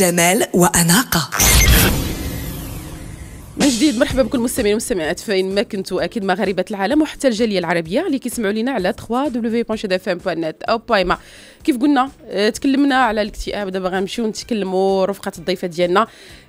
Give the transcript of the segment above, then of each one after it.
جمال وأناقة من جديد مرحبا بكل المستمعين والمستمعات فين ما كنتوا اكيد مغاربه العالم وحتى الجاليه العربيه اللي كيسمعوا لينا على 3w.dfm.net او بايما كيف قلنا آه، تكلمنا على الاكتئاب دابا غنمشيو نتكلموا رفقه الضيفه ديالنا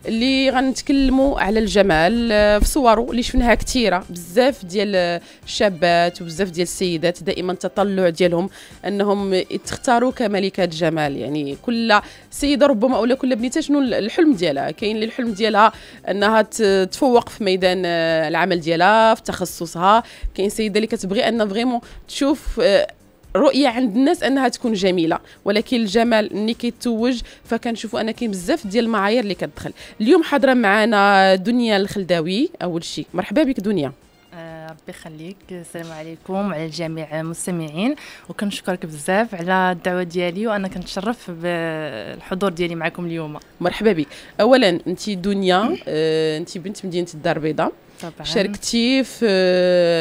اللي غنتكلموا على الجمال آه، في صوره اللي شفناها كثيره بزاف ديال الشابات وبزاف ديال السيدات دائما التطلع ديالهم انهم تختاروا كملكات جمال يعني كل سيده ربما او كل بنيته شنو الحلم ديالها كاين اللي الحلم ديالها انها ت تتفوق في ميدان آه، العمل ديالها في تخصصها كاين سيده اللي كتبغي ان فريمون تشوف آه، رؤيه عند الناس انها تكون جميله ولكن الجمال ملي كيتوج فكنشوفوا ان كاين بزاف ديال المعايير اللي كتدخل اليوم حاضره معنا دنيا الخلداوي اول شيء مرحبا بك دنيا ربي يخليك السلام عليكم على الجميع المستمعين وكنشكرك بزاف على الدعوه ديالي وانا كنتشرف بالحضور ديالي معكم اليوم مرحبا بك اولا انت دنيا آه، انت بنت مدينه الدار البيضاء طبعا شاركتي في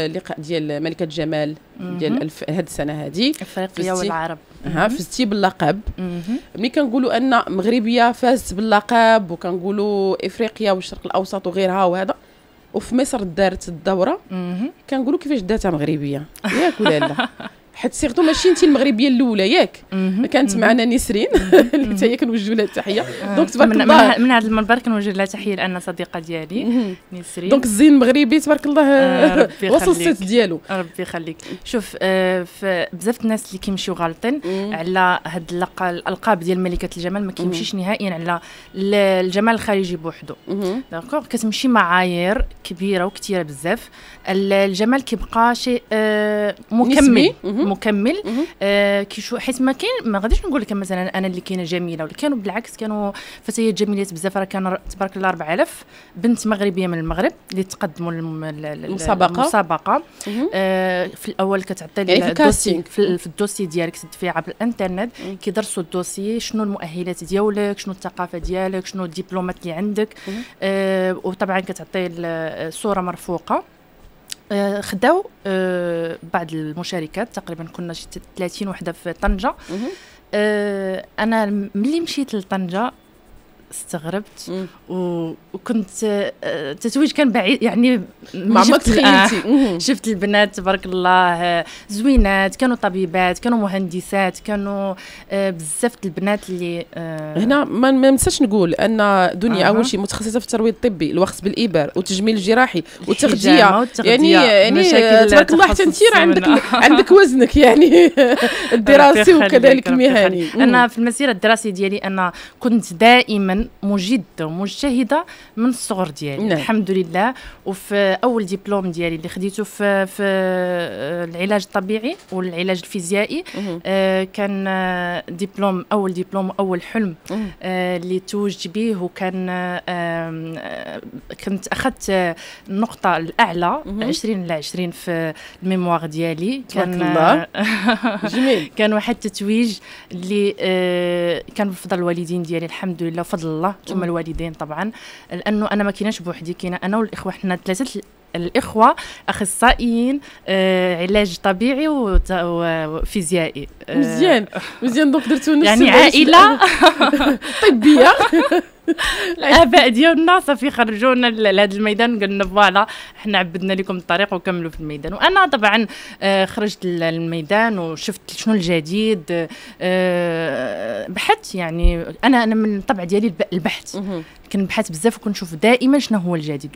اللقاء ديال ملكه جمال ديال الف... هاد السنه هذه افريقيا والعرب ها فزتي باللقب ملي كنقولوا ان مغربيه فازت باللقب وكنقولوا افريقيا والشرق الاوسط وغيرها وهذا وفي مصر دارت الدوره كنقولوا كيفاش داتها مغربيه ياك ولا لا حيت سيرتو ماشي انت المغربيه الاولى ياك كانت معنا نسرين اللي حتى هي كنوجه لها التحيه دونك تبارك الله من هذا المنبر كنوجه لها تحيه لان صديقه ديالي نسرين دونك الزين المغربي تبارك الله آه، وصل الصيت ديالو ربي يخليك شوف آه، بزاف الناس اللي كيمشيو غالطين على هاد الالقاب ديال ملكه الجمال ما كيمشيش نهائيا على الجمال الخارجي بوحدو داكوغ كتمشي معايير كبيره وكثيره بزاف الجمال كيبقى شيء آه، مكمل المكمل آه كي شو حيت ما كاين ما غاديش نقول لك مثلا انا اللي كاينه جميله ولا كانوا بالعكس كانوا فتيات جميلات بزاف راه كان تبارك الله 4000 بنت مغربيه من المغرب اللي تقدموا للمسابقه المسابقه آه في الاول كتعطي يعني في الكاستينغ في, في الدوسي ديالك سد عبر الانترنت كيدرسوا الدوسي شنو المؤهلات ديالك شنو الثقافه ديالك شنو الدبلومات اللي عندك آه وطبعا كتعطي الصوره مرفوقه آه، خداو آه، بعض المشاركات تقريبا كنا شي 30 وحده في طنجه آه، انا ملي مشيت لطنجه استغربت و... وكنت آه، التتويج كان بعيد يعني ما عمرك تخيلتي آه، شفت البنات تبارك الله آه، زوينات كانوا طبيبات كانوا مهندسات كانوا بزاف البنات اللي هنا ما ننساش نقول ان دنيا آه. اول شيء متخصصه في الترويض الطبي الوقت بالابر والتجميل الجراحي والتغذيه يعني يعني تبارك الله حتى انت عندك عندك وزنك يعني الدراسي وكذلك المهني انا في المسيره الدراسيه ديالي انا كنت دائما دائما مجده ومجتهده من الصغر ديالي نعم. الحمد لله وفي اول دبلوم ديالي اللي خديته في, في آه، العلاج الطبيعي والعلاج الفيزيائي آه كان آه، دبلوم اول دبلوم اول حلم آه اللي توجت به وكان آه, آه، كنت اخذت النقطه الاعلى مم. 20 إلى 20 في الميموار ديالي كان الله. جميل كان واحد التتويج اللي آه كان بفضل الوالدين ديالي الحمد لله وفضل الله ثم الوالدين طبعا لانه انا ما كيناش بوحدي كاينه انا والاخوه حنا ثلاثه الاخوه اخصائيين آه علاج طبيعي وفيزيائي آه مزيان مزيان دونك درتو نفس يعني عائله طبيه الاباء ديالنا صافي خرجونا لهذا الميدان قالنا فوالا حنا عبدنا لكم الطريق وكملوا في الميدان وانا طبعا آه، خرجت للميدان وشفت شنو الجديد آه، بحثت يعني انا انا من الطبع ديالي البحث كنبحث بزاف وكنشوف دائما شنو هو الجديد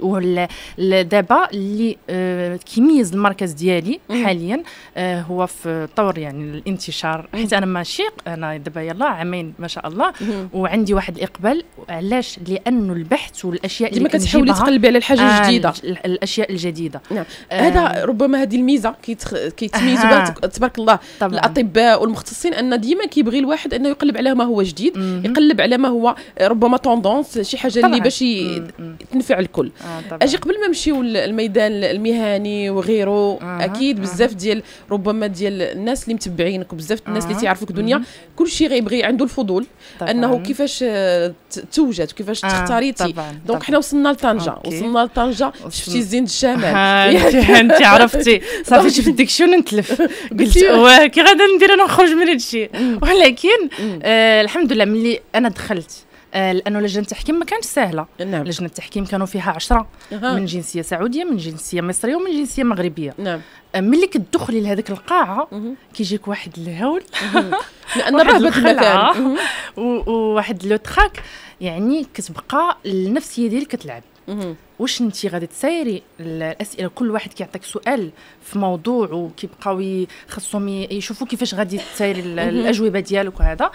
ودابا اللي آه، كيميز المركز ديالي حاليا هو في طور يعني الانتشار حيت انا ماشي انا دابا يلا عامين ما شاء الله وعندي واحد الاقبال علاش لانه البحث والاشياء ديما كتحاولي تقلبي على الحاجه آه، الجديده آه الاشياء الجديده نعم. آه هذا ربما هذه الميزه كيتميزوا آه تبارك الله طبعاً. الاطباء والمختصين ان ديما كيبغي الواحد انه يقلب على ما هو جديد مم. يقلب على ما هو ربما طوندونس شي حاجه طبعاً. اللي باش تنفع الكل آه اجي قبل ما نمشيو للميدان المهني وغيره آه. اكيد بزاف ديال ربما ديال الناس اللي متبعينك وبزاف الناس اللي تيعرفوك دنيا كل شيء غيبغي عنده الفضول طبعاً. انه كيفاش تو الزوجات وكيفاش آه، تختاريتي دونك حنا وصلنا لطنجه وصلنا لطنجه شفتي زين آه، الجمال انت عرفتي صافي شفت ديك الشيء نتلف قلت واه كي غادي ندير انا نخرج من هذا ولكن آه، الحمد لله ملي انا دخلت لانه لجنه التحكيم ما كانتش سهله نعم. لجنه التحكيم كانوا فيها عشرة أه. من جنسيه سعوديه من جنسيه مصريه ومن جنسيه مغربيه نعم ملي كتدخلي لهذيك القاعه أه. كيجيك واحد الهول لان راه المكان وواحد لو تراك يعني كتبقى النفسيه ديالك كتلعب واش انت غادي تسايري الاسئله كل واحد كيعطيك سؤال في موضوع وكيبقاو خاصهم يشوفوا كيفاش غادي تسايري الاجوبه ديالك وهذا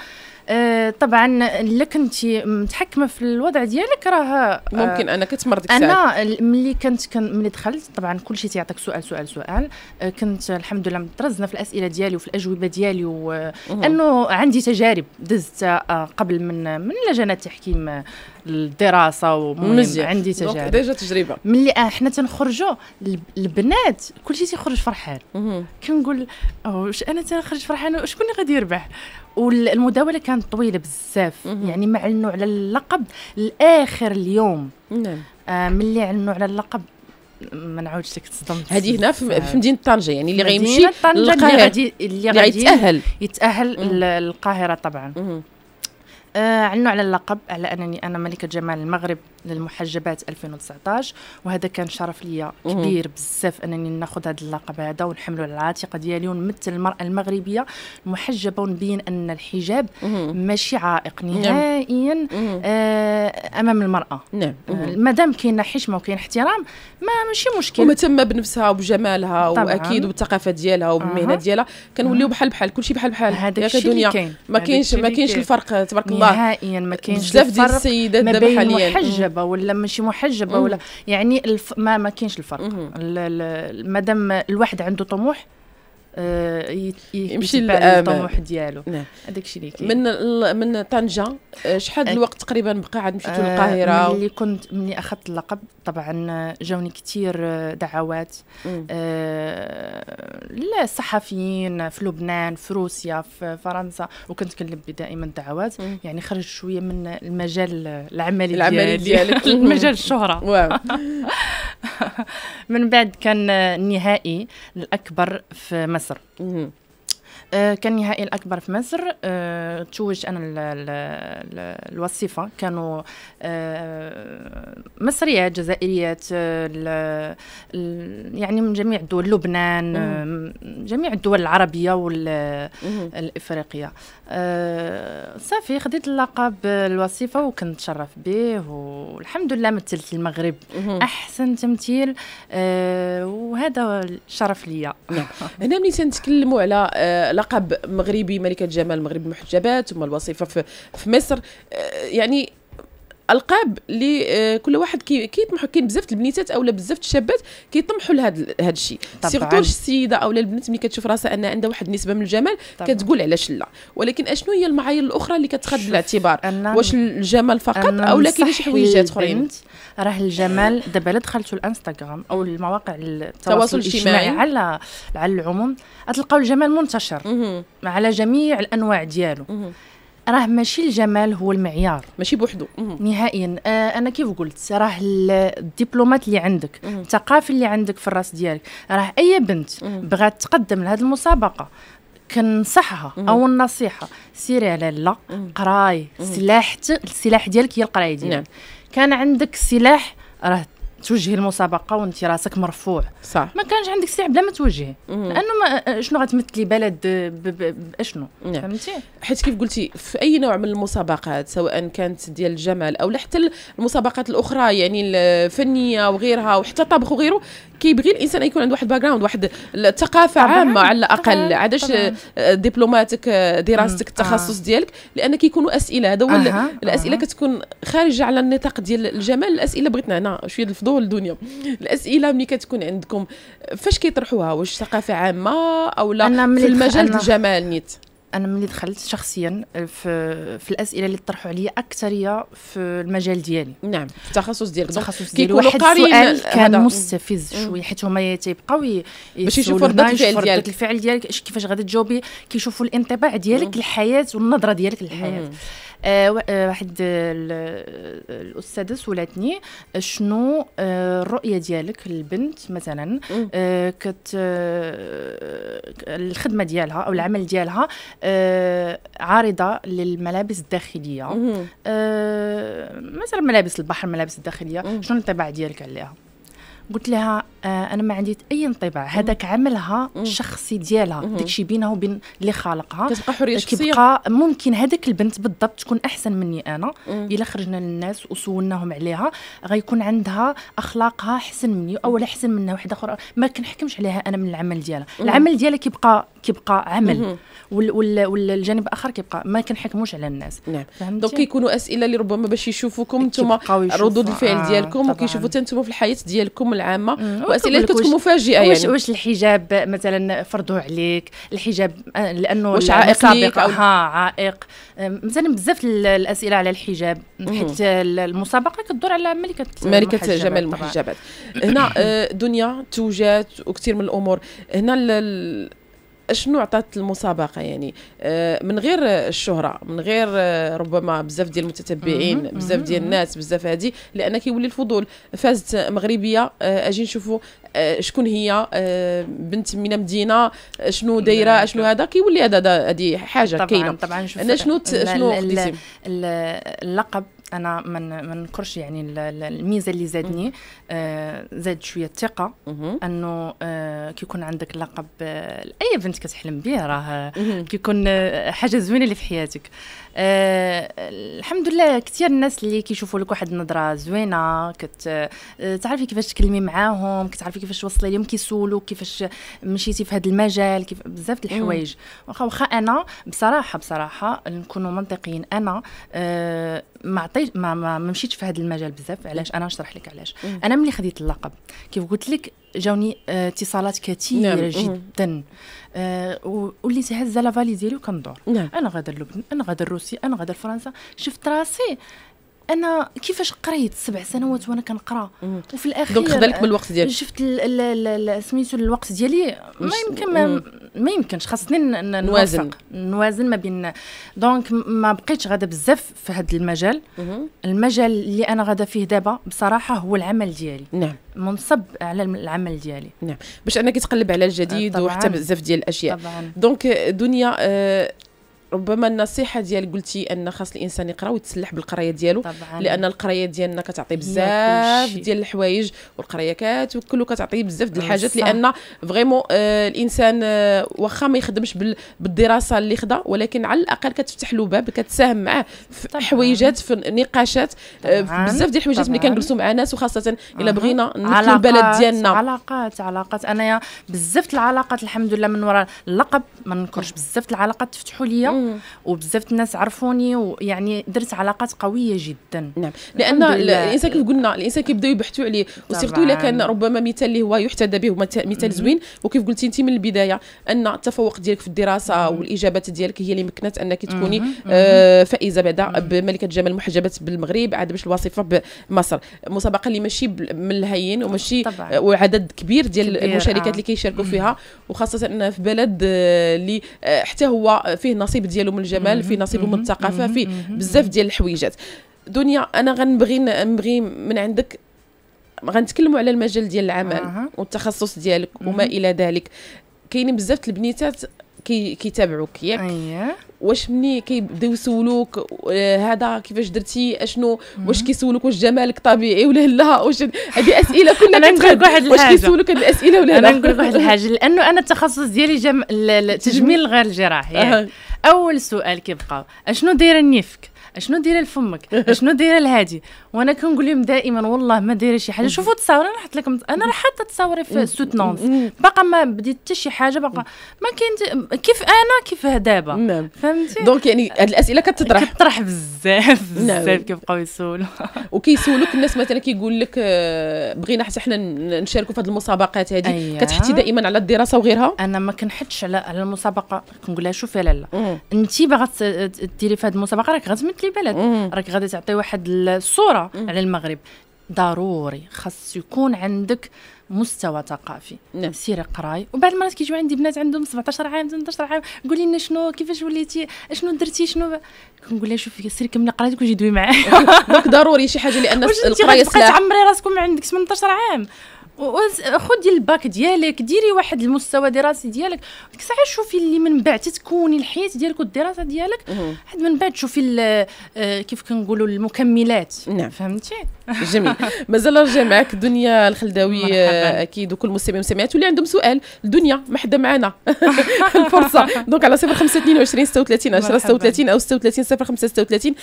آه طبعا لك انت متحكمه في الوضع ديالك راه آه، ممكن انا كتمرض انا ملي كنت كن ملي دخلت طبعا كل شيء تيعطيك سؤال سؤال سؤال آه، كنت الحمد لله مترزنه في الاسئله ديالي وفي الاجوبه ديالي وانه عندي تجارب دزت آه، قبل من من لجنه تحكيم الدراسه ومهم عندي تجارب ديجا تجربه ملي احنا تنخرجوا البنات كلشي تيخرج فرحان كنقول واش انا تنخرج فرحان شكون اللي غادي يربح والمداوله كانت طويله بزاف يعني ما علنوا على اللقب لاخر اليوم نعم آه ملي علنوا على اللقب ما نعاودش لك تصدمت هذه هنا في, مدينه طنجه يعني اللي غيمشي للقاهره اللي, اللي غادي يتاهل يتاهل للقاهره طبعا آه علنوا على اللقب على انني انا ملكه جمال المغرب للمحجبات 2019 وهذا كان شرف ليا كبير بزاف انني ناخذ هذا اللقب هذا ونحمله على العاتقه ديالي ونمثل المراه المغربيه المحجبه ونبين ان الحجاب ماشي عائق نعم. نهائيا آه امام المراه نعم آه، مادام كاينه حشمه وكاين احترام ما ماشي مشكل ومهتمه بنفسها وبجمالها طبعاً. واكيد بالثقافه ديالها وبالمهنه ديالها كنوليو بحال بحال كلشي بحال بحال هذاك الشيء اللي كاين ما كاينش ما كاينش الفرق تبارك الله نهائيا ما كاينش بزاف ديال السيدات دابا حاليا محجب محجبه ولا ماشي محجبه ولا يعني الف ما ما كاينش الفرق مادام الواحد عنده طموح آه، يمشي للطموح ديالو نعم. هذاك الشيء اللي كاين من من طنجه آه، شحال الوقت تقريبا بقى عاد مشيتو آه، للقاهره ملي كنت ملي اخذت اللقب طبعا جاوني كثير دعوات للصحفيين في لبنان في روسيا في فرنسا وكنت كنلبي دائما الدعوات يعني خرج شويه من المجال العملي العملي ديالك المجال الشهره من بعد كان النهائي الاكبر في مصر آه، كان النهائي الاكبر في مصر آه، توج انا الوصيفه كانوا آه، مصريات جزائريات يعني من جميع الدول لبنان جميع الدول العربيه والافريقيه صافي خديت اللقب الوصيفه وكنتشرف به والحمد لله مثلت المغرب احسن تمثيل وهذا شرف ليا نعم. هنا ملي تنتكلموا على لقب مغربي ملكه جمال مغرب المحجبات ثم الوصيفه في مصر آه، يعني القاب اللي آه، كل واحد كي كيطمحوا كاين بزاف البنيتات اولا بزاف الشابات كيطمحوا لهذا هذا الشيء سيغتو السيده اولا البنت ملي كتشوف راسها ان عندها واحد النسبه من الجمال طبعا. كتقول علاش لا ولكن اشنو هي المعايير الاخرى اللي كتخد بالاعتبار واش الجمال فقط اولا كاين شي حويجات اخرين راه الجمال دابا الا دخلتوا الانستغرام او المواقع التواصل الاجتماعي على على العموم غتلقاو الجمال منتشر على جميع الانواع ديالو راه ماشي الجمال هو المعيار ماشي بوحدو نهائيا آه انا كيف قلت راه الدبلومات اللي عندك الثقافه اللي عندك في الراس ديالك راه اي بنت بغات تقدم لهذه المسابقه كنصحها او النصيحه سيري على لا قراي سلاح السلاح ديالك هي القرايه ديالك نعم. كان عندك سلاح راه توجهي المسابقه وانت راسك مرفوع صح ما كانش عندك استيعاب بلا ما توجهي لانه ما شنو غتمثلي بلد باشنو نعم. فهمتي حيت كيف قلتي في اي نوع من المسابقات سواء كانت ديال الجمال او حتى المسابقات الاخرى يعني الفنيه وغيرها وحتى الطبخ وغيره كيبغي الانسان يكون عنده واحد باك واحد الثقافه عامه على الاقل عاداش دبلوماتك دراستك التخصص آه. ديالك لان كيكونوا اسئله هذا هو آه. الاسئله آه. كتكون خارجه على النطاق ديال الجمال الاسئله بغيتنا هنا شويه الفضول شغل الدنيا الاسئله ملي كتكون عندكم فاش كيطرحوها واش ثقافه عامه او لا في المجال أنا... الجمال نيت انا ملي دخلت شخصيا في, في الاسئله اللي طرحوا عليا اكثريه في المجال ديالي نعم في التخصص ديالك التخصص ديالي واحد السؤال كان مستفز شويه حيت هما تيبقاو باش يشوفوا ردة الفعل ديالك الفعل ديالك كيفاش غادي تجاوبي كيشوفوا الانطباع ديالك للحياه والنظره ديالك للحياه آه، آه، واحد الاستاذ سولتني آه، شنو الرؤيه ديالك للبنت مثلا كت الخدمه ديالها او العمل ديالها عارضه للملابس الداخليه مثلا ملابس البحر ملابس الداخليه شنو الانطباع ديالك عليها قلت لها آه، انا ما عندي اي انطباع هذاك عملها الشخصي ديالها داكشي بينها وبين اللي خالقها كتبقى حريه آه، شخصيه كيبقى ممكن هذاك البنت بالضبط تكون احسن مني انا الا خرجنا للناس وسولناهم عليها غيكون عندها اخلاقها احسن مني او احسن منها وحده اخرى ما كنحكمش عليها انا من العمل ديالها العمل ديالها كيبقى كيبقى عمل والجانب الاخر كيبقى ما كنحكموش على الناس نعم دونك كيكونوا اسئله اللي ربما باش يشوفوكم نتوما ردود الفعل آه، ديالكم وكيشوفوا حتى في الحياه ديالكم العامه واسئله كتكون مفاجئه يعني واش واش الحجاب مثلا فرضوه عليك الحجاب آه، لانه واش عائق ليك او ها آه، عائق مثلا بزاف الاسئله على الحجاب حيت المسابقه كدور على ملكه ملكه جمال المحجبات هنا دنيا توجات وكثير من الامور هنا شنو عطات المسابقه يعني آه، من غير الشهره من غير آه، ربما بزاف ديال المتتبعين بزاف ديال الناس بزاف هذه لان كيولي الفضول فازت مغربيه آه، اجي نشوفوا شكون هي بنت من مدينه شنو دايره شنو هذا كيولي هذا هذه حاجه كاينه طبعا شوف شنو شنو اللقب انا من ما ننكرش يعني الميزه اللي زادني آه زاد شويه الثقه انه آه كيكون عندك لقب لاي آه، بنت كتحلم بيه راه كيكون آه، حاجه زوينه اللي في حياتك آه، الحمد لله كثير الناس اللي كيشوفوا لك واحد النظره زوينه كت آه، تعرفي كيفاش تكلمي معاهم كتعرفي كيفاش توصلي لهم كيسولوك كيفاش مشيتي في هذا المجال كيف بزاف الحوايج واخا واخا انا بصراحه بصراحه نكونوا منطقيين انا آه، ما عطيت ما, ما مشيتش في هذا المجال بزاف علاش انا نشرح لك علاش انا ملي خديت اللقب كيف قلت لك جاوني آه، اتصالات كثيره نعم. جدا أه وليت هزه لافالي ديالي وكندور نعم. انا غادا لبنان انا غادا روسيا انا غادا فرنسا شفت راسي انا كيفاش قريت سبع سنوات وانا كنقرا وفي الاخير دونك خدا من الوقت ديالك شفت سميتو الوقت ديالي ما يمكن ما, ما يمكنش خاصني نوازن نوازن ما بين دونك ما بقيتش غادا بزاف في هذا المجال المجال اللي انا غادا فيه دابا بصراحه هو العمل ديالي نعم منصب على العمل ديالي نعم باش انا كتقلب على الجديد آه، وحتى بزاف ديال الاشياء طبعاً. دونك دنيا آه ربما النصيحه ديال قلتي ان خاص الانسان يقرا ويتسلح بالقرايه ديالو طبعاً. لان القرايه ديالنا كتعطي بزاف ديال الحوايج والقرايه كتوكل وكتعطي بزاف ديال الحاجات لان فريمون آه الانسان آه واخا ما يخدمش بالدراسه اللي خدا ولكن على الاقل كتفتح له باب كتساهم معاه في حويجات في نقاشات آه بزاف ديال الحويجات ملي كنجلسوا مع ناس وخاصه الا بغينا نمثلوا البلد ديالنا علاقات علاقات انايا بزاف العلاقات الحمد لله من وراء اللقب ما ننكرش بزاف العلاقات تفتحوا ليا وبزاف الناس عرفوني ويعني درت علاقات قويه جدا نعم لان الانسان كيف قلنا الانسان كيبداو يبحثوا عليه وسيرتو الا كان ربما مثال اللي هو يحتذى به مثال زوين وكيف قلتي انت من البدايه ان التفوق ديالك في الدراسه والاجابات ديالك هي اللي مكنت انك تكوني آه فائزه بعدا بملكه جمال المحجبات بالمغرب عاد باش الوصفه بمصر مسابقه اللي ماشي من الهين وماشي آه، وعدد كبير ديال كبير المشاركات آه. اللي كيشاركوا فيها وخاصه في بلد آه، اللي آه، حتى هو فيه نصيب النصيب ديالو من الجمال في نصيبه من الثقافه في بزاف ديال الحويجات دنيا انا غنبغي نبغي من عندك غنتكلموا على المجال ديال العمل آه. والتخصص ديالك وما الى ذلك كاينين بزاف البنيتات كي كيتابعوك ياك أيه. واش مني كيبداو يسولوك آه، هذا كيفاش درتي اشنو واش كيسولوك واش جمالك طبيعي ولا لا واش هذه اسئله كنا كنقول لك واحد الحاجه واش كيسولوك هذه الاسئله ولا لا انا نقول لك واحد الحاجه لانه انا التخصص ديالي جم... التجميل غير الجراحي يعني. اول سؤال كيبقى اشنو دايره نيفك اشنو دايره لفمك اشنو دايره لهادي وانا كنقول لهم دائما والله ما دايره شي حاجه شوفوا تصاور انا حط لكم انا راه حاطه تصاوري في سوتنونس باقا ما بديت حتى شي حاجه باقا ما كاين كيف انا كيف دابا نعم فهمتي دونك يعني هاد الاسئله كتطرح كتطرح بزاف نعم. بزاف كيبقاو يسولوا وكيسولوك الناس مثلا كيقول لك آه، بغينا حتى حنا نشاركوا في هاد المسابقات هذه أيه. كتحتي دائما على الدراسه وغيرها انا ما كنحتش على على المسابقه كنقول لها شوفي لا انت باغا ديري في هاد المسابقه راك غتمثلي بلد راك غادي تعطي واحد الصوره مختلفه على المغرب ضروري خاص يكون عندك مستوى ثقافي نعم. سيري قراي وبعض المرات كيجيو عندي بنات عندهم 17 عام 18 عام قولي لنا شنو كيفاش وليتي شنو درتي شنو كنقول لها شوفي سيري كملي قرايتك وجي دوي معايا دونك ضروري شي حاجه لان القرايه سلاح تعمري راسكم ما عندك 18 عام خدي الباك ديالك ديري واحد المستوى دراسي ديالك ديك الساعه شوفي اللي من بعد تتكوني الحياه ديالك والدراسه ديالك عاد من بعد شوفي آه، كيف كنقولوا المكملات نعم فهمتي جميل مازال نرجع معك دنيا الخلداوي آه، اكيد وكل مستمعين والمستمعات واللي عندهم سؤال الدنيا ما حدا معنا الفرصه دونك على 22 36 10 36 او 36 05 36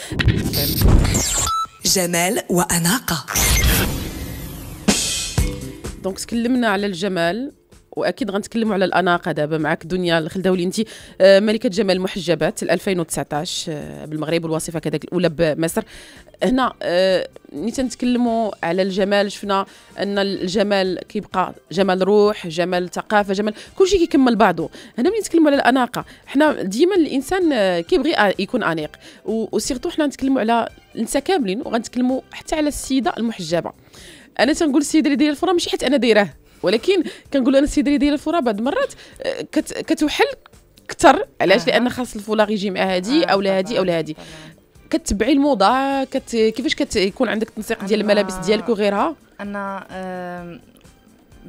جمال واناقه دونك تكلمنا على الجمال واكيد غنتكلموا على الاناقه دابا معك دنيا الخلداولي انت آه، ملكه جمال المحجبات 2019 آه، بالمغرب والوصفه كذلك الاولى بمصر هنا ملي آه، تنتكلموا على الجمال شفنا ان الجمال كيبقى جمال روح جمال ثقافه جمال كلشي كيكمل بعضه هنا ملي نتكلموا على الاناقه حنا ديما الانسان كيبغي يكون انيق وسيرتو حنا نتكلموا على النساء كاملين وغنتكلموا حتى على السيده المحجبه انا تنقول السيده ديال الفرا ماشي حيت انا دايره ولكن كنقول انا السيده ديال الفرا بعض المرات آه، كت كتوحل اكثر علاش لان خاص الفولاغ يجي مع هادي او لا هادي او لا هادي كتبعي الموضه كت... كيفاش كتكون عندك تنسيق ديال الملابس ديالك وغيرها انا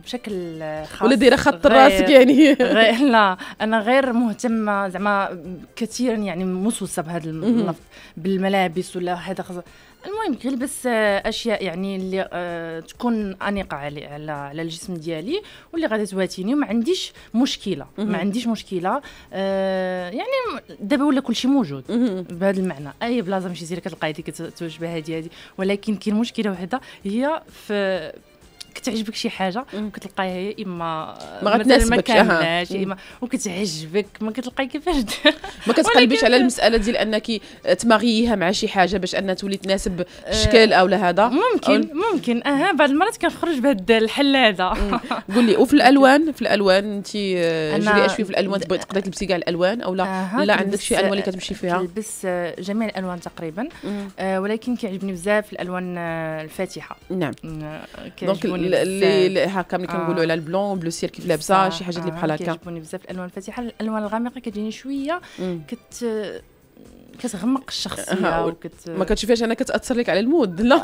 بشكل خاص ولا دايره خط راسك يعني غير لا انا غير مهتمه زعما كثيرا يعني موسوسه بهذا اللفظ بالملابس ولا هذا المهم كنلبس اشياء يعني اللي أه تكون انيقه علي على على الجسم ديالي واللي غادي تواتيني وما عنديش مشكله ما عنديش مشكله أه يعني دابا ولا كلشي موجود بهذا المعنى اي بلاصه مشيتي كتلقى هذه كتوجبها هذه هذه ولكن كاين مشكله وحده هي في كتعجبك شي حاجه كتلقاها يا اما ما غتناسبك كاملاش يا اما وكتعجبك ما كتلقاي كيفاش ما كتقلبيش على المساله ديال انك تماغيها مع شي حاجه باش انها تولي تناسب الشكل آه، او هذا ممكن ممكن اها بعض المرات كنخرج بهذا الحل هذا قولي وفي الالوان في الالوان انت آه، جري اشوي في الالوان تبغي تقدري تلبسي كاع الالوان او لا لا عندك شي الوان اللي كتمشي آه، فيها كنلبس جميع الالوان تقريبا ولكن كيعجبني بزاف الالوان الفاتحه نعم دونك اللي هكا ملي كنقولوا آه. على البلون بلو سير كيف لابسه شي حاجه اللي آه، بحال هكا كيعجبوني بزاف الالوان الفاتحه الالوان الغامقه كتجيني شويه كت كتغمق الشخصيه وكت ما كتشوفيهاش انا كتاثر لك على المود لا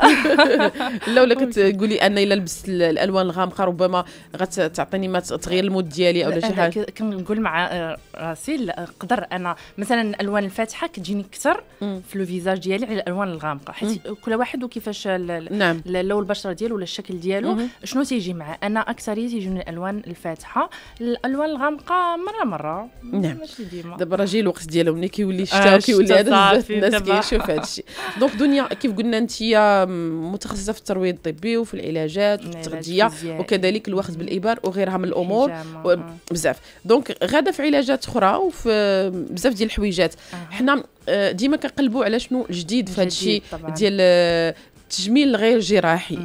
لا ولا كتقولي انا الا لبست الالوان الغامقه ربما غتعطيني ما تغير المود ديالي ولا شي حاجه كنقول مع آه، راسي نقدر انا مثلا الالوان الفاتحه كتجيني اكثر في لو فيزاج ديالي على الالوان الغامقه حيت كل واحد وكيفاش نعم. لون البشره ديالو ولا الشكل ديالو شنو تيجي معاه انا اكثريه تيجيني الالوان الفاتحه الالوان الغامقه مره مره نعم دابا راه جاي الوقت ديالهم ملي كيولي آه، الشتاء كيولي هذا الناس كيعيشوا هذا الشيء دونك دنيا كيف قلنا انت متخصصه في الترويض الطبي وفي العلاجات والتغذيه وكذلك الوقت بالابر وغيرها من الامور بزاف دونك غدا في علاجات اخرى وفي بزاف ديال الحويجات حنا آه، ديما كنقلبوا على شنو جديد في هذا الشيء ديال آه، التجميل غير جراحي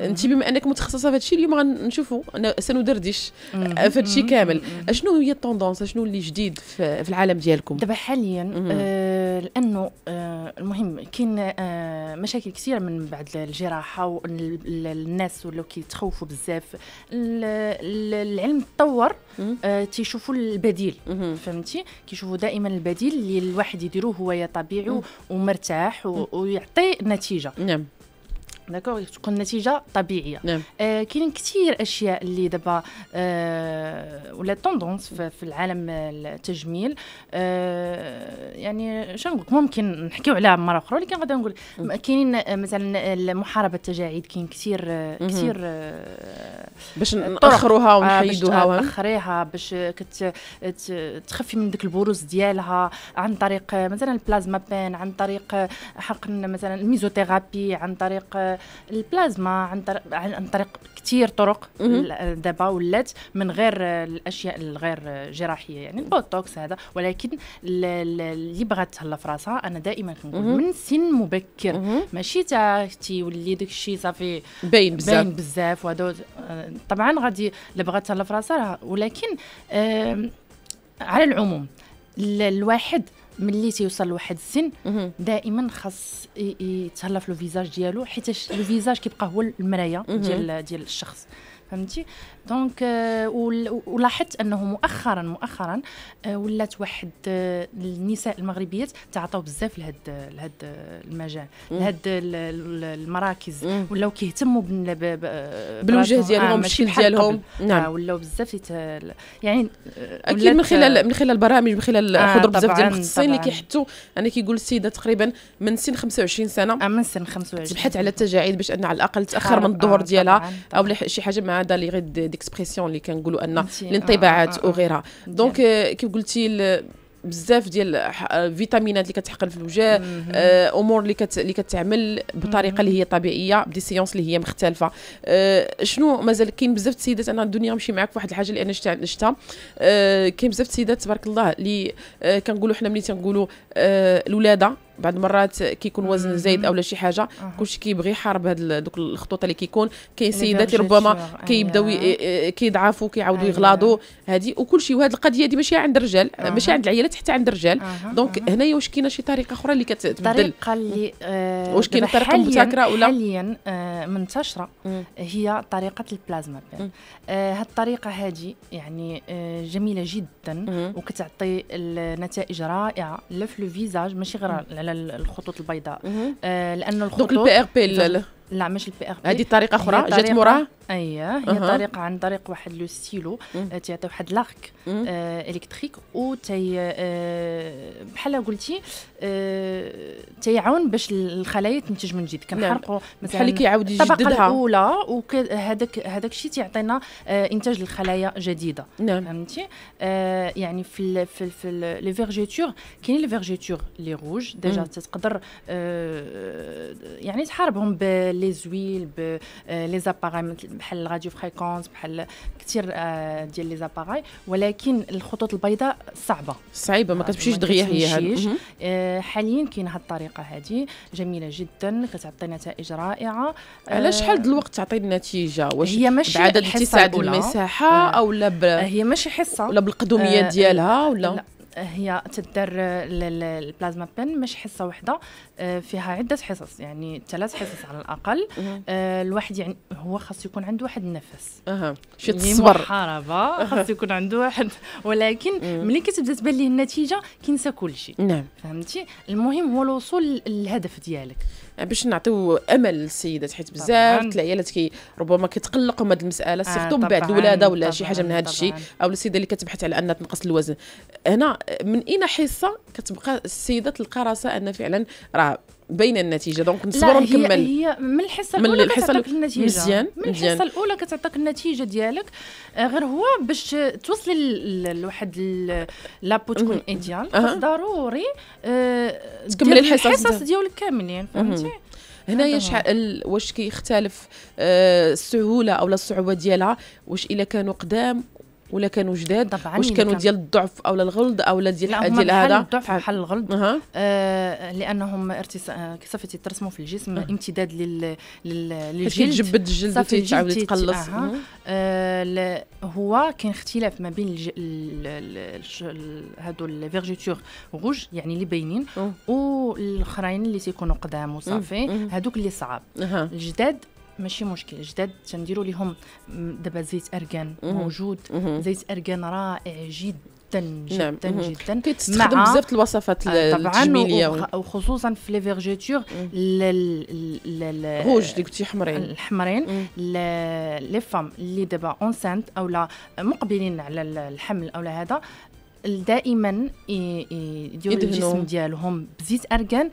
انت بما انك متخصصه في هادشي اليوم غنشوفوا سندردش في هادشي كامل شنو هي التوندونس شنو اللي جديد في العالم ديالكم دابا حاليا آه، لانه آه، المهم كاين آه، مشاكل كثيره من بعد الجراحه والناس ولاو كيتخوفوا بزاف العلم تطور تيشوفوا البديل فهمتي كيشوفوا دائما البديل اللي الواحد يديروه هو طبيعي ومرتاح ويعطي نتيجه نعم داكوغ تكون النتيجه طبيعيه نعم. آه كاين كثير اشياء اللي دابا آه ولا طوندونس في, العالم التجميل آه يعني شنو نقول ممكن نحكيو عليها مره اخرى ولكن غادي نقول كاينين مثلا محاربه التجاعيد كاين كثير كثير آه باش ناخروها آه، ونحيدوها باش نأخريها باش تخفي من ذاك البروز ديالها عن طريق مثلا البلازما بان عن طريق حقن مثلا الميزوثيرابي عن طريق آه، البلازما عن طريق عن طريق كثير طرق دابا ولات من غير الاشياء الغير جراحيه يعني البوتوكس هذا ولكن اللي بغات تهلا في راسها انا دائما كنقول من سن مبكر ماشي تا تيولي داك الشيء صافي باين بزاف باين بزاف آه، طبعا غادي اللي بغات تهلا في راسها ولكن على العموم الواحد ملي تيوصل لواحد السن دائما خاص يتهلا في فيزاج ديالو حيت فيزاج كيبقى هو المرايه ديال ديال الشخص فهمتي دونك آه، ولاحظت انه مؤخرا مؤخرا آه، ولات واحد آه، النساء المغربيات تعاطوا بزاف لهاد لهاد المجال لهاد المراكز ولاو كيهتموا بالوجه ديالهم بالشكل ديالهم نعم ولاو بزاف يعني اكيد من خلال من خلال البرامج من خلال آه حضور بزاف ديال المختصين اللي كيحثوا انا يعني كيقول السيده تقريبا من سن 25 سنه من سن 25 تبحث على التجاعيد باش ان على الاقل تاخر آه من الظهور ديالها او شي حاجه مع هذا لي غيد ديكسبرسيون اللي كنقولوا ان آه، الانطباعات آه، آه. وغيرها دونك كي قلتي بزاف ديال الفيتامينات اللي كتحقن في الوجه امور اللي كت اللي كتعمل بطريقه اللي هي طبيعيه بدي سيونس اللي هي مختلفه أه شنو مازال كاين بزاف السيدات انا الدنيا نمشي معك في واحد الحاجه اللي انا شفتها أه كاين بزاف السيدات تبارك الله اللي أه كنقولوا حنا ملي تنقولوا الولاده بعد مرات كيكون وزن زايد او شي حاجه كلشي كيبغي يحارب هاد دوك الخطوط اللي كيكون كاين سيدات اللي ربما كيبداو آه، آه، كيضعفوا كيعاودوا يغلاضوا هذه وكلشي وهاد القضيه دي ماشي عند الرجال ماشي عند العيالات حتى عند الرجال دونك هنايا واش كاينه شي طريقه اخرى اللي كتبدل الطريقه اللي آه واش كاينه طريقه مبتكره ولا حاليا آه منتشره هي طريقه البلازما بان آه هاد الطريقه هذه يعني آه، جميله جدا وكتعطي النتائج رائعه لا في لو فيزاج ماشي غير على الخطوط البيضاء آه، لانه الخطوط دونك البي ار بي لا مش البي ار بي هذه طريقه اخرى جات موراه اييه هي أه. طريقه عن طريق واحد لو ستيلو آه، تيعطي واحد لارك آه الكتريك و تي آه بحال قلتي آه تيعاون باش الخلايا تنتج من جديد نعم. كنحرقوا مثلا بحال كيعاود يجددها الطبقه الاولى وهذاك هذاك الشيء تيعطينا آه انتاج للخلايا جديده نعم فهمتي آه يعني في في في لي فيرجيتور كاين لي فيرجيتور لي روج ديجا تقدر آه يعني تحاربهم لي زويل ب لي زاباراي بحال الراديو فريكونس بحال كثير آه، ديال لي زاباراي ولكن الخطوط البيضاء صعبه صعيبه ما آه، كتمشيش دغيا هي آه، حاليا كاين هذه الطريقه هذه جميله جدا كتعطي نتائج رائعه على شحال ديال الوقت تعطي النتيجه واش هي ماشي بعدد اتساع المساحه او لا هي ماشي حصه ولا بالقدوميه ديالها ولا لا هي تدار البلازما بن مش حصه واحده آه، فيها عده حصص يعني ثلاث حصص على الاقل آه، الواحد يعني هو خاص يكون عنده واحد النفس اها شي يعني تصبر محاربه خاص يكون عنده واحد ولكن ملي كتبدا تبان ليه النتيجه كينسى كل شيء نعم فهمتي المهم هو الوصول للهدف ديالك يعني باش نعطيو امل للسيدات حيت بزاف العيالات كي ربما كيتقلقوا من هذه المساله آه، سيرتو من بعد الولاده ولا شي حاجه من هذا الشيء او السيده اللي كتبحث على انها تنقص الوزن هنا من اين حصه كتبقى السيده تلقى راسها ان فعلا راه بين النتيجه دونك نصبر نكمل هي من الحصه الاولى من كتعطيك النتيجه مزيان من الحصه الاولى كتعطيك النتيجه ديالك آه، غير هو باش توصلي لواحد لابو تكون ايديال ضروري آه، تكملي الحصص ديالك كاملين فهمتي هنايا شحال واش كيختلف آه، السهوله او الصعوبه ديالها واش الا كانوا قدام ولا كانوا جداد واش كانوا ديال الضعف او الغلظ او ديال ديال هذا الضعف بحال الغلظ أه. آه لانهم ارتس... كثافه آه، يترسموا في الجسم أه. امتداد لل... لل... للجلد جبد الجلد تيتعاود يتقلص آه. آه ل... هو كاين اختلاف ما بين الج... ال... ال... ال... هادو الفيرجيتور غوج يعني اللي باينين أه. والاخرين اللي تيكونوا قدام وصافي أه. هادوك اللي صعاب الجداد ماشي مشكل جداد تنديروا لهم دابا زيت ارغان موجود زيت ارغان رائع جدا جدا نعم. جدا كيتستخدم بزاف الوصفات آه، التجميليه طبعا وخصوصا في لي فيرجيتور الروج اللي قلتي حمرين الحمرين لي فام اللي دابا اونسانت اولا مقبلين على الحمل لا هذا دائما يديروا الجسم ديالهم بزيت ارغان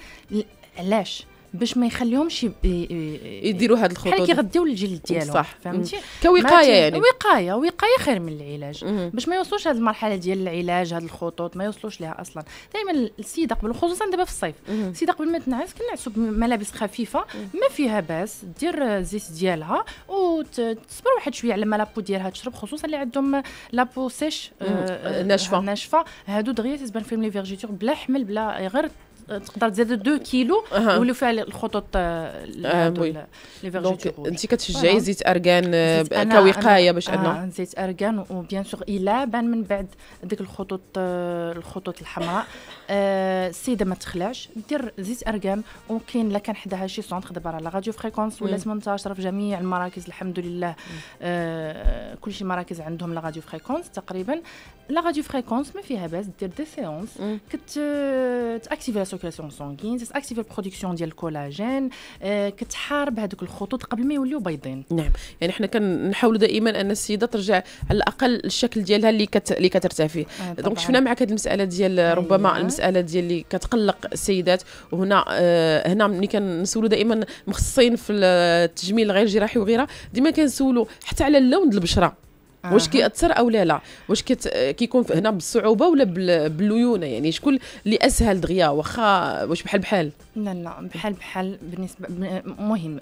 علاش باش ما يخليهمش يديروا هاد الخطوط بحال كيغديو الجلد ديالهم صح فهمتي كوقايه يعني وقايه وقايه خير من العلاج باش ما يوصلوش هاد المرحله ديال العلاج هاد الخطوط ما يوصلوش لها اصلا دائما السيده قبل خصوصا دابا في الصيف السيده قبل ما تنعس كنعسوا بملابس خفيفه ما فيها باس دير الزيت ديالها وتصبر واحد شويه على ما لابو ديالها تشرب خصوصا اللي عندهم لابو سيش آه، ناشفه ناشفه هادو دغيا تتبان فيهم لي فيرجيتور بلا حمل بلا غير تقدر تزيد 2 كيلو ولو فيها الخطوط آه، لي آه، دونك انت كتشجعي زيت ارغان آه، كوقايه باش انه زيت ارغان وبيان سور الا بان من بعد ديك الخطوط الخطوط الحمراء السيده ما تخلعش دير زيت ارغان وكاين لا كان حداها شي سونتر دابا راه لا راديو فريكونس ولات منتشره في جميع المراكز الحمد لله كل شي مراكز عندهم لا راديو فريكونس تقريبا لا راديو فريكونس ما فيها باس دير دي سيونس كتاكتيفي تاكتيفي لا سيركيلاسيون سونغين تاكتيفي البرودكسيون ديال الكولاجين كتحارب هذوك الخطوط قبل ما يوليو بيضين نعم يعني حنا كنحاولوا دائما ان السيده ترجع على الاقل الشكل ديالها اللي كت... اللي كترتاح آه دونك شفنا معك هذه المساله ديال أيوة. ربما أيوة. المساله ديال اللي كتقلق السيدات وهنا آه هنا ملي كنسولوا دائما مخصصين في التجميل غير الجراحي وغيرها ديما كنسولوا حتى على اللون ديال البشره آه، واش كيأثر او لا لا واش كيكون هنا بالصعوبه ولا بالليونه يعني شكون اللي اسهل دغيا واخا واش بحال بحال لا لا بحال بحال بالنسبه مهم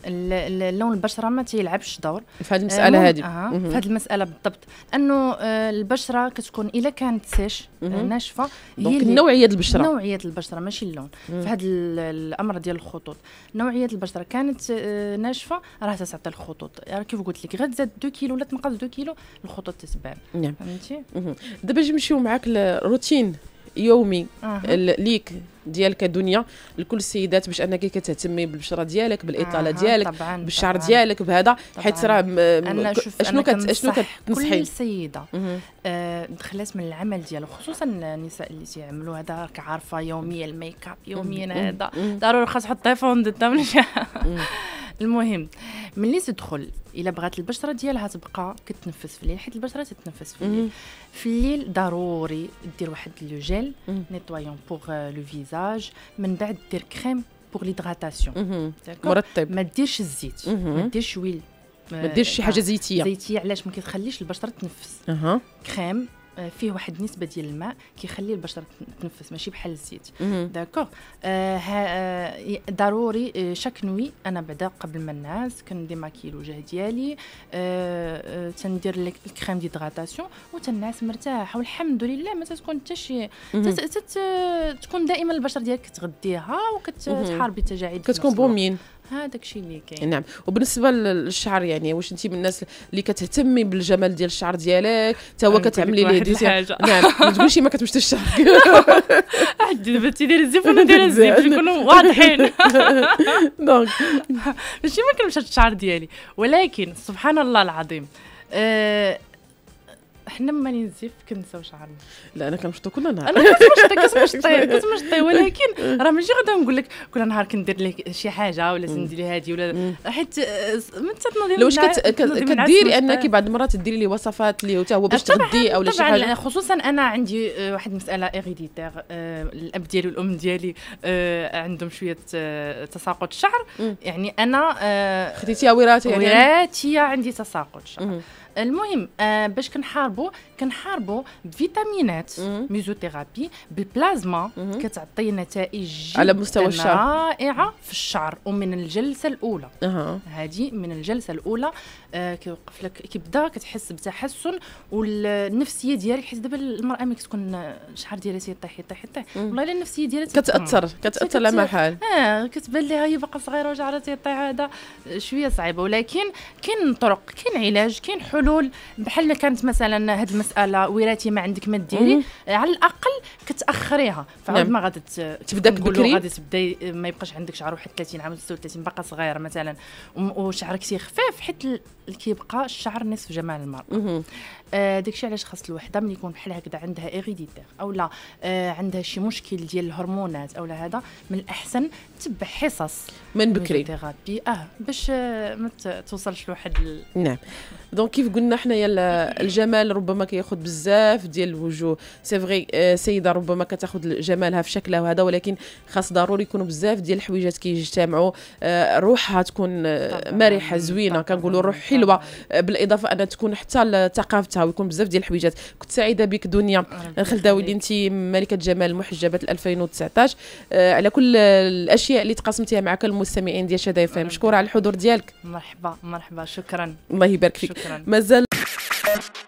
لون البشره ما تيلعبش دور في هذه آه، المساله هذه آه. في هذه المساله بالضبط انه آه، البشره كتكون الا كانت سيش ناشفه دونك نوعيه البشره نوعيه البشره ماشي اللون في هذا الامر ديال الخطوط نوعيه البشره كانت ناشفه راه تتعطي الخطوط يعني كيف قلت لك غتزاد 2 كيلو ولا تنقص 2 كيلو الخطط تتباع نعم فهمتي دابا باش نمشيو معاك لروتين يومي أه. ليك ديالك كدنيا لكل السيدات باش انك كتهتمي بالبشره ديالك بالاطاله ديالك بالشعر ديالك بهذا حيت راه شنو شنو كتنصحي كل سيده آه دخلت من العمل ديالها خصوصا النساء اللي تيعملوا هذا راك عارفه يوميا الميك اب يوميا هذا ضروري خاص تحط تيفون قدام المهم ملي تدخل الا بغات البشره ديالها تبقى كتنفس في الليل حيت البشره تتنفس في الليل في الليل ضروري دير واحد لو جيل نيتوايون بوغ لو فيزاج من بعد دير كريم بوغ ليدغاتاسيون مرطب ما ديرش الزيت ما ديرش ويل ما ديرش شي حاجه آه، زيتيه زيتيه علاش ما كتخليش البشره تنفس كريم فيه واحد النسبه ديال الماء كيخلي البشره تنفس ماشي بحال الزيت داكوغ آه, آه، ضروري آه شاك نوي انا بعدا قبل ما نعس ماكي الوجه ديالي آه, آه، تندير الكريم ديدغاتاسيون وتنعس مرتاحه والحمد لله ما تكون حتى شي تكون دائما البشره ديالك كتغديها وكتحاربي التجاعيد كتكون بومين هذاك الشيء اللي كاين نعم وبالنسبه للشعر يعني واش انت من الناس اللي كتهتمي بالجمال ديال الشعر ديالك تا هو كتعملي ليه حاجه نعم ما تقولش ما كتمشيش الشعر عندي بنتي ديال الزيف ولا ديال الزيف يكونوا نعم. واضحين دونك ماشي ما كنمشيش الشعر ديالي ولكن سبحان الله العظيم أه حنا ماني نزيف كنساو شعرنا لا انا كنمشطو كل نهار انا كنتمشطي كنتمشطي ولكن راه ماشي غادي نقول لك كل نهار كندير لك شي حاجه ولا ندير هذه ولا حيت آه، من تنظيم لو واش كديري انك بعض المرات ديري لي وصفات اللي حتى هو باش تغدي او شي حاجه خصوصا انا عندي آه، واحد المساله ايغيديتير آه، الاب ديالي والام ديالي عندهم شويه تساقط الشعر يعني انا خديتيها وراثيه يعني؟ وراثيه عندي تساقط الشعر المهم آه باش كنحاربوا كنحاربوا بفيتامينات ميزوثيرابي بالبلازما كتعطي نتائج على مستوى الشعر رائعه في الشعر ومن الجلسه الاولى أه. هذه من الجلسه الاولى آه كيوقف لك كيبدا كتحس بتحسن والنفسيه ديالك حيت دابا المراه ملي كتكون الشعر آه، ديالها تيطيح يطيح يطيح والله الا النفسيه ديالها كتاثر كتاثر لا محال اه كتبان لها هي باقا صغيره وشعرها تيطيح هذا شويه صعيبه ولكن كاين طرق كاين علاج كاين حلول الحلول بحال كانت مثلا هذه المساله وراثي ما عندك ما ديري آه، على الاقل كتاخريها فعاد نعم. ما غادي تبدا بكري غادي تبدا آه، ما يبقاش عندك شعر واحد 30 عام 36 باقا صغير مثلا وشعرك شي خفيف حيت كيبقى الشعر نصف جمال المراه آه داكشي علاش خاص الوحده ملي يكون بحال هكذا عندها او اولا آه عندها شي مشكل ديال الهرمونات اولا هذا من الاحسن تبع حصص من بكري اه باش آه ما توصلش لواحد نعم دونك كيف قلنا احنا يلا الجمال ربما كياخذ بزاف ديال الوجوه سي فغي آه، سيده ربما كتاخذ جمالها في شكلها وهذا ولكن خاص ضروري يكونوا بزاف ديال الحويجات كيجتمعوا آه، روحها تكون آه، مرحه زوينه كنقولوا روح حلوه بالاضافه ان تكون حتى ثقافتها ويكون بزاف ديال الحويجات كنت سعيده بك دنيا الخلداوي اللي انت ملكه جمال المحجبات 2019 على كل الاشياء اللي تقاسمتيها معك المستمعين ديال شدا فهم مشكوره على الحضور ديالك مرحبا مرحبا شكرا الله يبارك فيك شكرا. sous